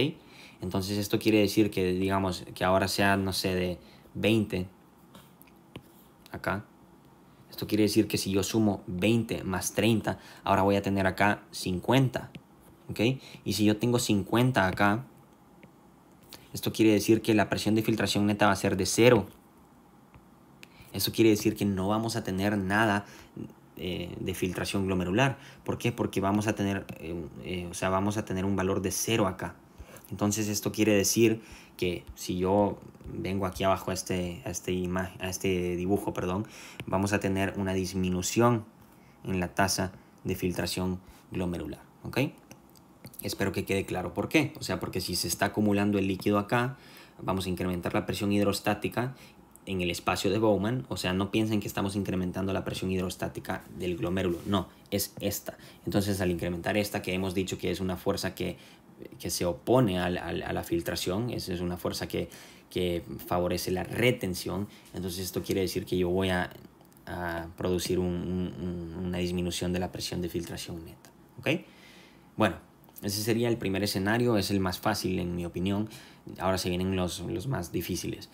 Entonces esto quiere decir que, digamos, que ahora sea, no sé, de 20, acá. Esto quiere decir que si yo sumo 20 más 30, ahora voy a tener acá 50, ¿ok? Y si yo tengo 50 acá, esto quiere decir que la presión de filtración neta va a ser de 0, eso quiere decir que no vamos a tener nada eh, de filtración glomerular. ¿Por qué? Porque vamos a tener, eh, eh, o sea, vamos a tener un valor de cero acá. Entonces esto quiere decir que si yo vengo aquí abajo a este, a este, este dibujo, perdón, vamos a tener una disminución en la tasa de filtración glomerular. Espero que quede claro por qué. O sea, porque si se está acumulando el líquido acá, vamos a incrementar la presión hidrostática en el espacio de Bowman, o sea, no piensen que estamos incrementando la presión hidrostática del glomérulo, no, es esta. Entonces, al incrementar esta, que hemos dicho que es una fuerza que, se opone a, la, filtración, es, una fuerza que, favorece la retención, entonces esto quiere decir que yo voy a, producir una disminución de la presión de filtración neta, Bueno, ese sería el primer escenario, es el más fácil en mi opinión, ahora se vienen los más difíciles.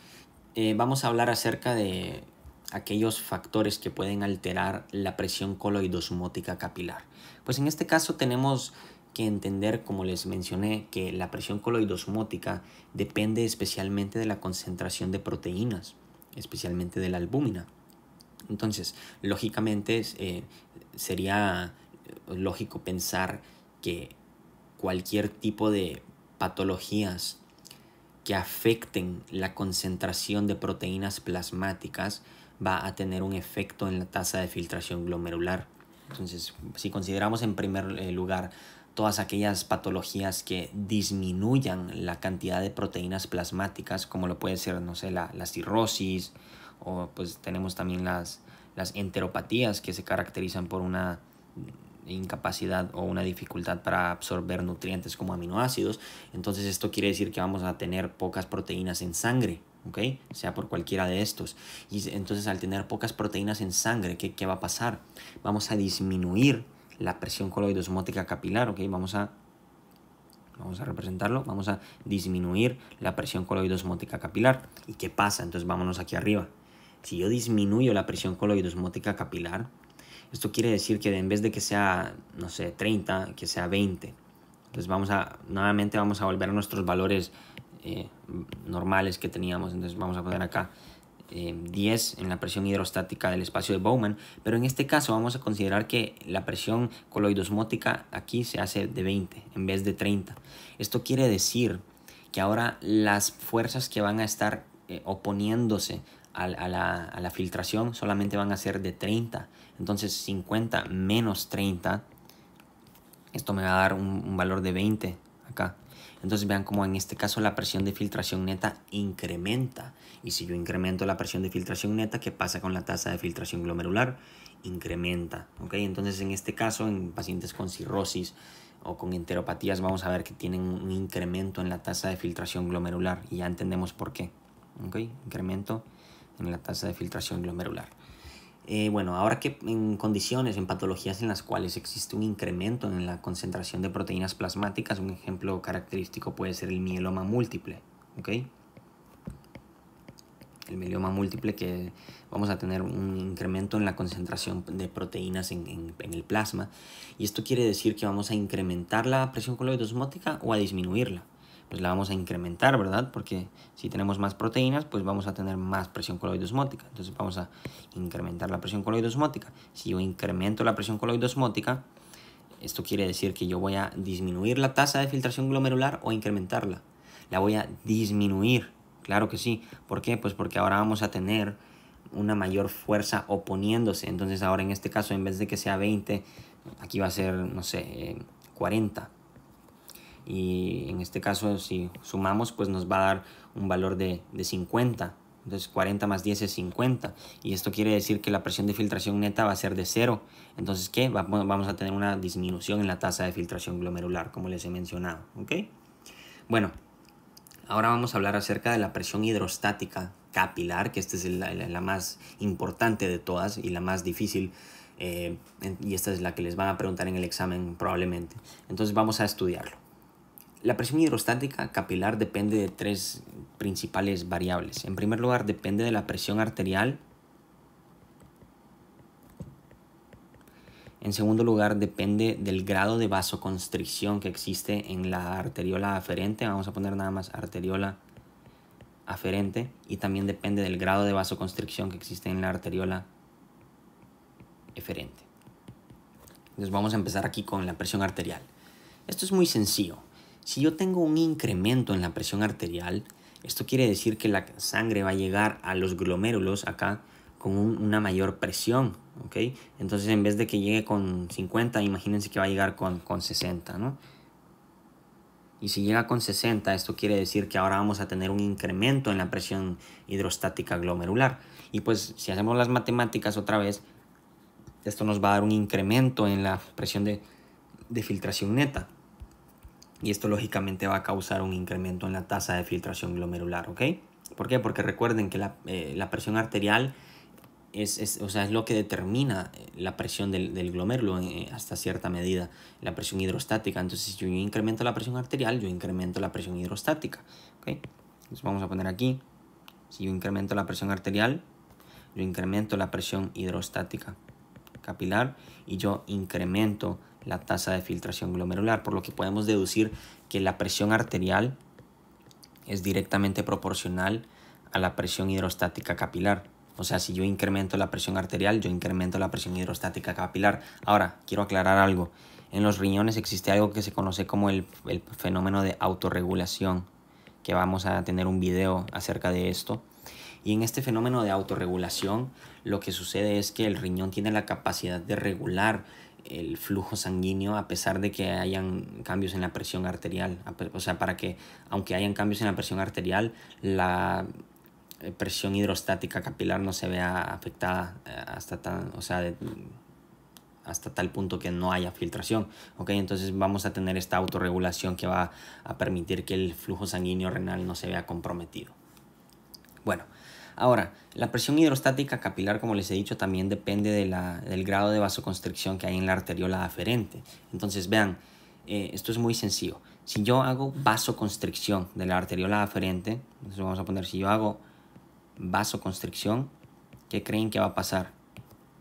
Eh, vamos a hablar acerca de aquellos factores que pueden alterar la presión coloidosmótica capilar. Pues en este caso tenemos que entender, como les mencioné, que la presión coloidosmótica depende especialmente de la concentración de proteínas, especialmente de la albúmina. Entonces, lógicamente eh, sería eh, lógico pensar que cualquier tipo de patologías que afecten la concentración de proteínas plasmáticas va a tener un efecto en la tasa de filtración glomerular. Entonces, si consideramos en primer eh, lugar todas aquellas patologías que disminuyan la cantidad de proteínas plasmáticas, como lo puede ser, no sé, la, la cirrosis, o pues tenemos también las, las enteropatías que se caracterizan por una incapacidad o una dificultad para absorber nutrientes como aminoácidos. Entonces esto quiere decir que vamos a tener pocas proteínas en sangre. ¿ok? Sea por cualquiera de estos. Y entonces al tener pocas proteínas en sangre, ¿qué, qué va a pasar? Vamos a disminuir la presión coloidosmótica capilar, ¿ok? Vamos a, vamos a representarlo, vamos a disminuir la presión coloidosmótica capilar. ¿Y qué pasa? Entonces vámonos aquí arriba. Si yo disminuyo la presión coloidosmótica capilar, esto quiere decir que en vez de que sea, no sé, 30, que sea 20. Entonces vamos a, nuevamente vamos a volver a nuestros valores eh, normales que teníamos. Entonces vamos a poner acá 10 eh, en la presión hidrostática del espacio de Bowman. Pero en este caso vamos a considerar que la presión coloidosmótica aquí se hace de 20 en vez de 30. Esto quiere decir que ahora las fuerzas que van a estar eh, oponiéndose a, la, filtración solamente van a ser de 30. Entonces 50 menos 30, esto me va a dar un, valor de 20 acá. Entonces vean como en este caso la presión de filtración neta incrementa. Y si yo incremento la presión de filtración neta, ¿qué pasa con la tasa de filtración glomerular? Incrementa. ¿ok? Entonces en este caso, en pacientes con cirrosis o con enteropatías, vamos a ver que tienen un incremento en la tasa de filtración glomerular. Y ya entendemos por qué. Incremento en la tasa de filtración glomerular. Eh, bueno, ahora que en condiciones, en patologías en las cuales existe un incremento en la concentración de proteínas plasmáticas, un ejemplo característico puede ser el mieloma múltiple, ¿ok? El mieloma múltiple que vamos a tener un incremento en la concentración de proteínas en, en el plasma y esto quiere decir que vamos a incrementar la presión coloidosmótica o a disminuirla pues la vamos a incrementar, ¿verdad? Porque si tenemos más proteínas, pues vamos a tener más presión coloidosmótica. Entonces vamos a incrementar la presión coloidosmótica. Si yo incremento la presión coloidosmótica, esto quiere decir que yo voy a disminuir la tasa de filtración glomerular o incrementarla. La voy a disminuir, claro que sí. ¿Por qué? Pues porque ahora vamos a tener una mayor fuerza oponiéndose. Entonces ahora en este caso, en vez de que sea 20, aquí va a ser, no sé, 40 eh, y en este caso si sumamos pues nos va a dar un valor de, 50. Entonces 40 más 10 es 50 y esto quiere decir que la presión de filtración neta va a ser de 0. Entonces ¿qué? Vamos a tener una disminución en la tasa de filtración glomerular como les he mencionado. ¿ok? Bueno, ahora vamos a hablar acerca de la presión hidrostática capilar, que esta es la, más importante de todas y la más difícil eh, y esta es la que les van a preguntar en el examen probablemente. Entonces vamos a estudiarlo. La presión hidrostática capilar depende de tres principales variables. En primer lugar, depende de la presión arterial. En segundo lugar, depende del grado de vasoconstricción que existe en la arteriola aferente. Vamos a poner nada más arteriola aferente. Y también depende del grado de vasoconstricción que existe en la arteriola eferente. Entonces vamos a empezar aquí con la presión arterial. Esto es muy sencillo. Si yo tengo un incremento en la presión arterial, esto quiere decir que la sangre va a llegar a los glomérulos acá con una mayor presión, ¿ok? Entonces en vez de que llegue con 50, imagínense que va a llegar con, 60, ¿no? Y si llega con 60, esto quiere decir que ahora vamos a tener un incremento en la presión hidrostática glomerular. Y pues si hacemos las matemáticas otra vez, esto nos va a dar un incremento en la presión de filtración neta y esto lógicamente va a causar un incremento en la tasa de filtración glomerular, ¿ok? ¿Por qué? Porque recuerden que la, eh, presión arterial es, o sea, es lo que determina eh, la presión del, del eh, hasta cierta medida, la presión hidrostática. Entonces, si yo incremento la presión arterial, yo incremento la presión hidrostática, ¿ok? Entonces, vamos a poner aquí, si yo incremento la presión arterial, yo incremento la presión hidrostática capilar y yo incremento la tasa de filtración glomerular, por lo que podemos deducir que la presión arterial es directamente proporcional a la presión hidrostática capilar. O sea, si yo incremento la presión arterial, yo incremento la presión hidrostática capilar. Ahora, quiero aclarar algo. En los riñones existe algo que se conoce como el, fenómeno de autorregulación, que vamos a tener un video acerca de esto. Y en este fenómeno de autorregulación, lo que sucede es que el riñón tiene la capacidad de regular el flujo sanguíneo a pesar de que hayan cambios en la presión arterial. O sea, para que aunque hayan cambios en la presión arterial, la eh, presión hidrostática capilar no se vea afectada eh, hasta o sea, hasta tal punto que no haya filtración. okay Entonces vamos a tener esta autorregulación que va a permitir que el flujo sanguíneo renal no se vea comprometido. Bueno, Ahora, la presión hidrostática capilar, como les he dicho, también depende del grado de vasoconstricción que hay en la arteriola aferente. Entonces, vean, eh, esto es muy sencillo. Si yo hago vasoconstricción de la arteriola aferente, entonces vamos a poner, si yo hago vasoconstricción, ¿qué creen que va a pasar?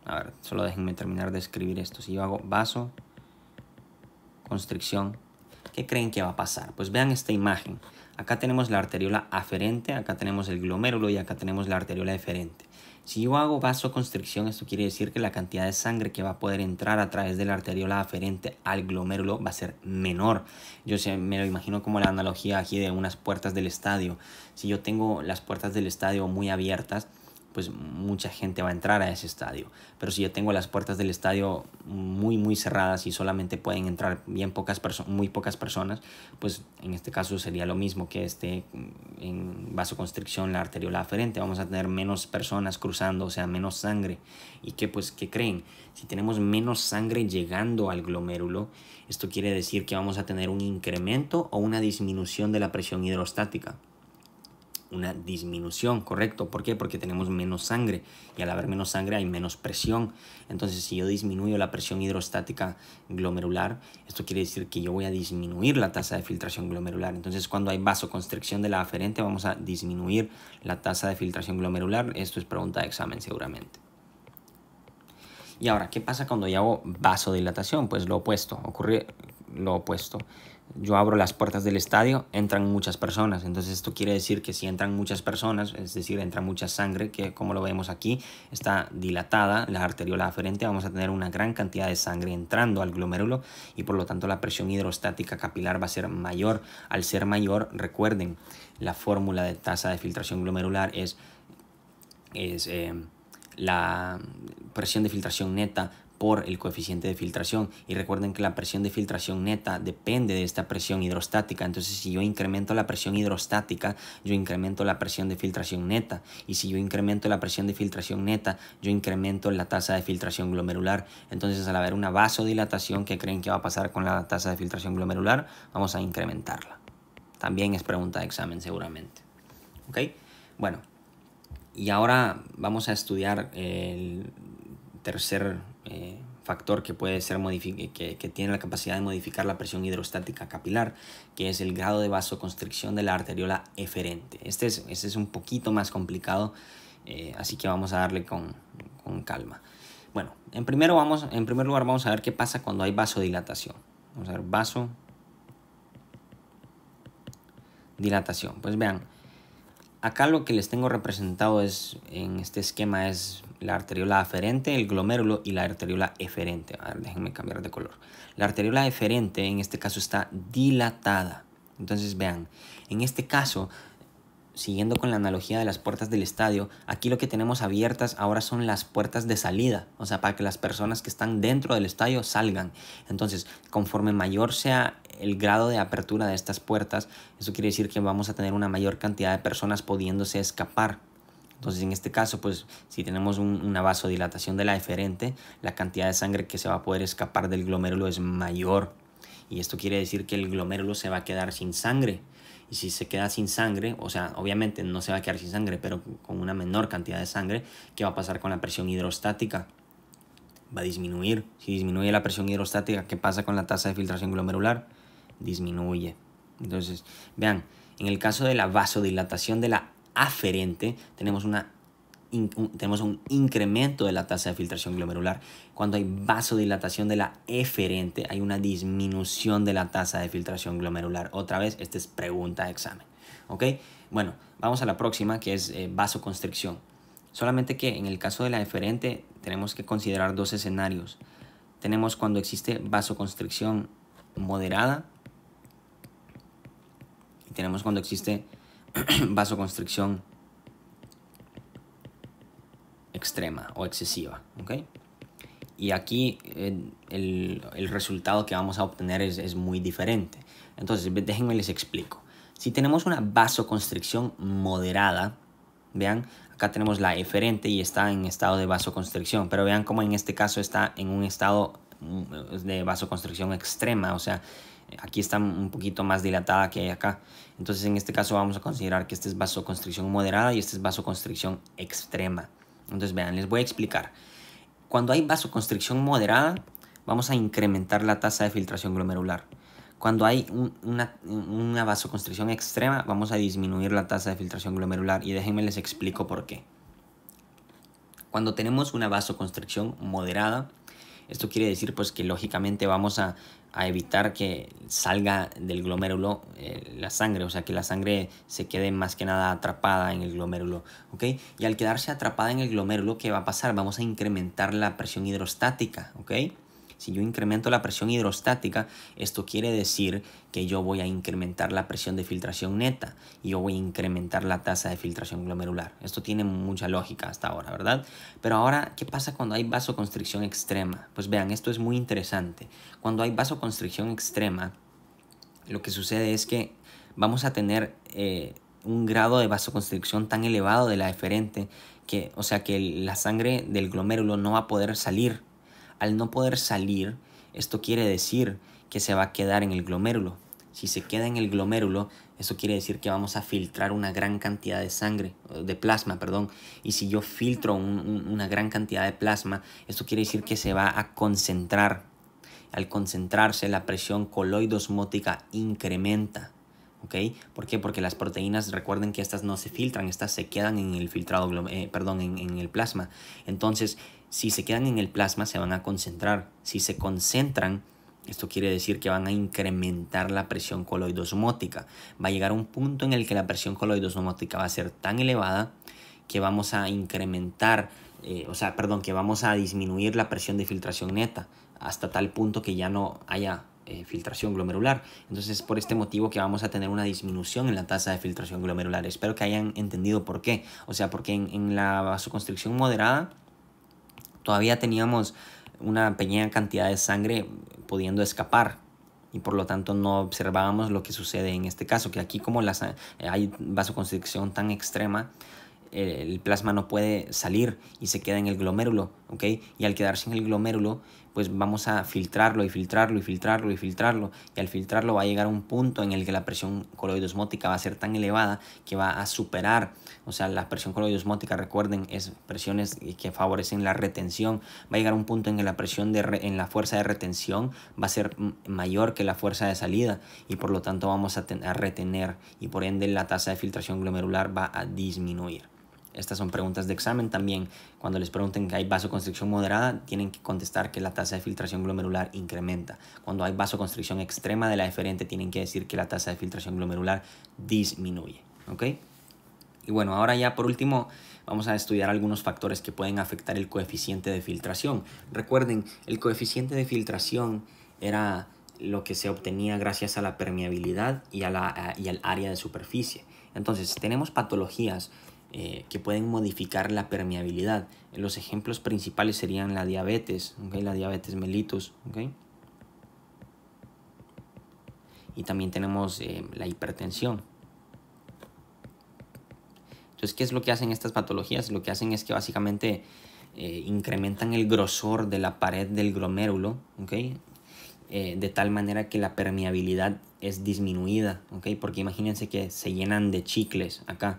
A ver, solo déjenme terminar de escribir esto. Si yo hago vasoconstricción, ¿qué creen que va a pasar? Pues vean esta imagen. Acá tenemos la arteriola aferente, acá tenemos el glomérulo y acá tenemos la arteriola eferente. Si yo hago vasoconstricción, esto quiere decir que la cantidad de sangre que va a poder entrar a través de la arteriola aferente al glomérulo va a ser menor. Yo me lo imagino como la analogía aquí de unas puertas del estadio. Si yo tengo las puertas del estadio muy abiertas, pues mucha gente va a entrar a ese estadio. Pero si yo tengo las puertas del estadio muy, muy cerradas y solamente pueden entrar bien pocas muy pocas personas, pues en este caso sería lo mismo que esté mm, en vasoconstricción, la arteriola aferente. Vamos a tener menos personas cruzando, o sea, menos sangre. ¿Y qué, pues, qué creen? Si tenemos menos sangre llegando al glomérulo, esto quiere decir que vamos a tener un incremento o una disminución de la presión hidrostática una disminución, ¿correcto? ¿Por qué? Porque tenemos menos sangre y al haber menos sangre hay menos presión. Entonces, si yo disminuyo la presión hidrostática glomerular, esto quiere decir que yo voy a disminuir la tasa de filtración glomerular. Entonces, cuando hay vasoconstricción de la aferente, vamos a disminuir la tasa de filtración glomerular. Esto es pregunta de examen seguramente. Y ahora, ¿qué pasa cuando yo hago vasodilatación? Pues lo opuesto, ocurre lo opuesto yo abro las puertas del estadio, entran muchas personas. Entonces esto quiere decir que si entran muchas personas, es decir, entra mucha sangre, que como lo vemos aquí, está dilatada la arteriola aferente, vamos a tener una gran cantidad de sangre entrando al glomérulo y por lo tanto la presión hidrostática capilar va a ser mayor. Al ser mayor, recuerden, la fórmula de tasa de filtración glomerular es, eh, la presión de filtración neta por el coeficiente de filtración. Y recuerden que la presión de filtración neta depende de esta presión hidrostática. Entonces, si yo incremento la presión hidrostática, yo incremento la presión de filtración neta. Y si yo incremento la presión de filtración neta, yo incremento la tasa de filtración glomerular. Entonces, al haber una vasodilatación que creen que va a pasar con la tasa de filtración glomerular, vamos a incrementarla. También es pregunta de examen seguramente. ¿Ok? Bueno, y ahora vamos a estudiar el tercer eh, factor que puede ser que, que tiene la capacidad de modificar la presión hidrostática capilar, que es el grado de vasoconstricción de la arteriola eferente. Este es, este es un poquito más complicado, eh, así que vamos a darle con, calma. Bueno, en, primero vamos, en primer lugar vamos a ver qué pasa cuando hay vasodilatación. Vamos a ver, vasodilatación. Pues vean, Acá lo que les tengo representado es en este esquema es la arteriola aferente, el glomérulo y la arteriola eferente. A ver, déjenme cambiar de color. La arteriola eferente en este caso está dilatada. Entonces vean, en este caso, siguiendo con la analogía de las puertas del estadio, aquí lo que tenemos abiertas ahora son las puertas de salida, o sea, para que las personas que están dentro del estadio salgan. Entonces, conforme mayor sea el grado de apertura de estas puertas, eso quiere decir que vamos a tener una mayor cantidad de personas pudiéndose escapar. Entonces, en este caso, pues si tenemos una vasodilatación de la eferente, la cantidad de sangre que se va a poder escapar del glomérulo es mayor. Y esto quiere decir que el glomérulo se va a quedar sin sangre. Y si se queda sin sangre, o sea, obviamente no se va a quedar sin sangre, pero con una menor cantidad de sangre, ¿qué va a pasar con la presión hidrostática? Va a disminuir. Si disminuye la presión hidrostática, ¿qué pasa con la tasa de filtración glomerular? disminuye. Entonces, vean, en el caso de la vasodilatación de la aferente, tenemos, una, un, tenemos un incremento de la tasa de filtración glomerular. Cuando hay vasodilatación de la eferente, hay una disminución de la tasa de filtración glomerular. Otra vez, esta es pregunta de examen. ¿Ok? Bueno, vamos a la próxima, que es eh, vasoconstricción. Solamente que en el caso de la eferente, tenemos que considerar dos escenarios. Tenemos cuando existe vasoconstricción moderada tenemos cuando existe vasoconstricción extrema o excesiva. Y aquí eh, el, resultado que vamos a obtener es, es muy diferente. Entonces, déjenme les explico. Si tenemos una vasoconstricción moderada, vean, acá tenemos la eferente y está en estado de vasoconstricción, pero vean cómo en este caso está en un estado mm, de vasoconstricción extrema, o sea, Aquí está un poquito más dilatada que acá. Entonces en este caso vamos a considerar que este es vasoconstricción moderada y este es vasoconstricción extrema. Entonces vean, les voy a explicar. Cuando hay vasoconstricción moderada, vamos a incrementar la tasa de filtración glomerular. Cuando hay una, una vasoconstricción extrema, vamos a disminuir la tasa de filtración glomerular. Y déjenme les explico por qué. Cuando tenemos una vasoconstricción moderada, esto quiere decir pues que lógicamente vamos a a evitar que salga del glomérulo eh, la sangre, o sea que la sangre se quede más que nada atrapada en el glomérulo, ¿ok? Y al quedarse atrapada en el glomérulo, ¿qué va a pasar? Vamos a incrementar la presión hidrostática, ¿ok? Si yo incremento la presión hidrostática, esto quiere decir que yo voy a incrementar la presión de filtración neta y yo voy a incrementar la tasa de filtración glomerular. Esto tiene mucha lógica hasta ahora, ¿verdad? Pero ahora, ¿qué pasa cuando hay vasoconstricción extrema? Pues vean, esto es muy interesante. Cuando hay vasoconstricción extrema, lo que sucede es que vamos a tener eh, un grado de vasoconstricción tan elevado de la deferente que, o sea, que la sangre del glomérulo no va a poder salir al no poder salir, esto quiere decir que se va a quedar en el glomérulo. Si se queda en el glomérulo, eso quiere decir que vamos a filtrar una gran cantidad de sangre, de plasma, perdón. Y si yo filtro una gran cantidad de plasma, eso quiere decir que se va a concentrar. Al concentrarse, la presión coloidosmótica incrementa. ¿ok? ¿Por qué? Porque las proteínas, recuerden que estas no se filtran, estas se quedan en el filtrado, eh, perdón, en, en el plasma. Entonces, si se quedan en el plasma, se van a concentrar. Si se concentran, esto quiere decir que van a incrementar la presión coloidosmótica. Va a llegar un punto en el que la presión coloidosmótica va a ser tan elevada que vamos a incrementar, eh, o sea, perdón, que vamos a disminuir la presión de filtración neta hasta tal punto que ya no haya eh, filtración glomerular. Entonces es por este motivo que vamos a tener una disminución en la tasa de filtración glomerular. Espero que hayan entendido por qué. O sea, porque en, en la vasoconstricción moderada todavía teníamos una pequeña cantidad de sangre pudiendo escapar y por lo tanto no observábamos lo que sucede en este caso, que aquí como la, hay vasoconstricción tan extrema, el plasma no puede salir y se queda en el glomérulo, Y al quedarse en el glomérulo, pues vamos a filtrarlo y filtrarlo y filtrarlo y filtrarlo. Y al filtrarlo va a llegar a un punto en el que la presión coloidosmótica va a ser tan elevada que va a superar, o sea, la presión coloidosmótica, recuerden, es presiones que favorecen la retención. Va a llegar un punto en que la presión de en la fuerza de retención va a ser mayor que la fuerza de salida y por lo tanto vamos a, tener a retener y por ende la tasa de filtración glomerular va a disminuir. Estas son preguntas de examen también. Cuando les pregunten que hay vasoconstricción moderada, tienen que contestar que la tasa de filtración glomerular incrementa. Cuando hay vasoconstricción extrema de la deferente, tienen que decir que la tasa de filtración glomerular disminuye. okay Y bueno, ahora ya por último vamos a estudiar algunos factores que pueden afectar el coeficiente de filtración. Recuerden, el coeficiente de filtración era lo que se obtenía gracias a la permeabilidad y, y al área de superficie. Entonces, tenemos patologías eh, que pueden modificar la permeabilidad. Los ejemplos principales serían la diabetes, la diabetes mellitus. Y también tenemos eh, la hipertensión. Entonces, ¿qué es lo que hacen estas patologías? Lo que hacen es que básicamente eh, incrementan el grosor de la pared del glomérulo, de tal manera que la permeabilidad es disminuida, Porque imagínense que se llenan de chicles acá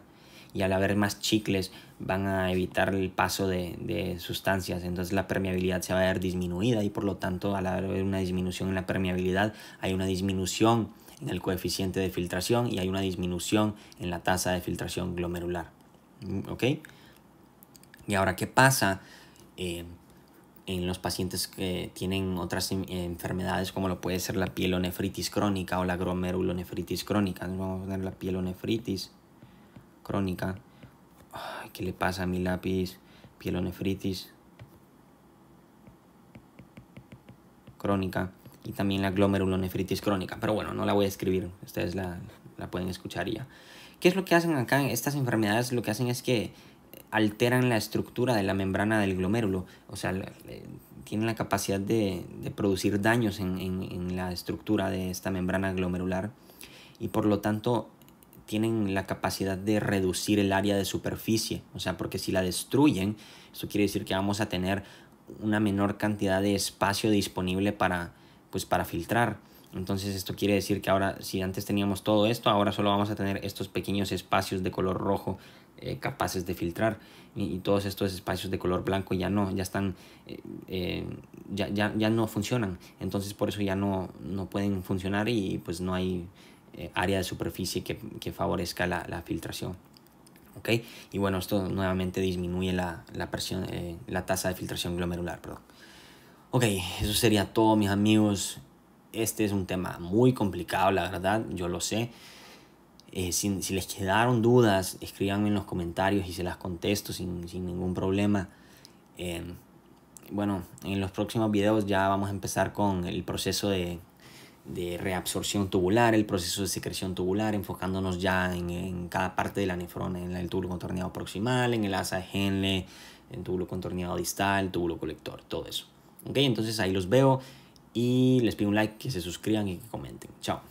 y al haber más chicles van a evitar el paso de, sustancias, entonces la permeabilidad se va a ver disminuida y por lo tanto al haber una disminución en la permeabilidad hay una disminución en el coeficiente de filtración y hay una disminución en la tasa de filtración glomerular. ¿Ok? Y ahora, ¿qué pasa? Eh, en los pacientes que tienen otras enfermedades como lo puede ser la pielonefritis crónica o la glomerulonefritis crónica. Vamos a poner la pielonefritis crónica. ¿Qué le pasa a mi lápiz? Pielonefritis. Crónica. Y también la glomerulonefritis crónica. Pero bueno, no la voy a escribir. Ustedes la, la pueden escuchar ya. ¿Qué es lo que hacen acá? Estas enfermedades lo que hacen es que alteran la estructura de la membrana del glomérulo. O sea, eh, tienen la capacidad de, producir daños en, en la estructura de esta membrana glomerular. Y por lo tanto tienen la capacidad de reducir el área de superficie, o sea, porque si la destruyen, eso quiere decir que vamos a tener una menor cantidad de espacio disponible para, pues, para filtrar. Entonces esto quiere decir que ahora, si antes teníamos todo esto, ahora solo vamos a tener estos pequeños espacios de color rojo eh, capaces de filtrar. Y, todos estos espacios de color blanco ya no, ya están, eh, eh, ya, ya, no funcionan. Entonces por eso ya no, no pueden funcionar y pues no hay eh, área de superficie que, que favorezca la, la, filtración. ¿ok? Y bueno, esto nuevamente disminuye la, la presión, eh, la tasa de filtración glomerular. Perdón. Ok, eso sería todo mis amigos. Este es un tema muy complicado, la verdad, yo lo sé. Eh, si, si, les quedaron dudas, escríbanme en los comentarios y se las contesto sin, sin ningún problema. bueno, en los próximos videos ya vamos a empezar con el proceso de, de reabsorción tubular, el proceso de secreción tubular, enfocándonos ya en, cada parte de la nefrona, en el túbulo contorneado proximal, en el asa de Henle, en túbulo contorneado distal, túbulo colector, todo eso. Ok, entonces ahí los veo y les pido un like, que se suscriban y que comenten. Chao.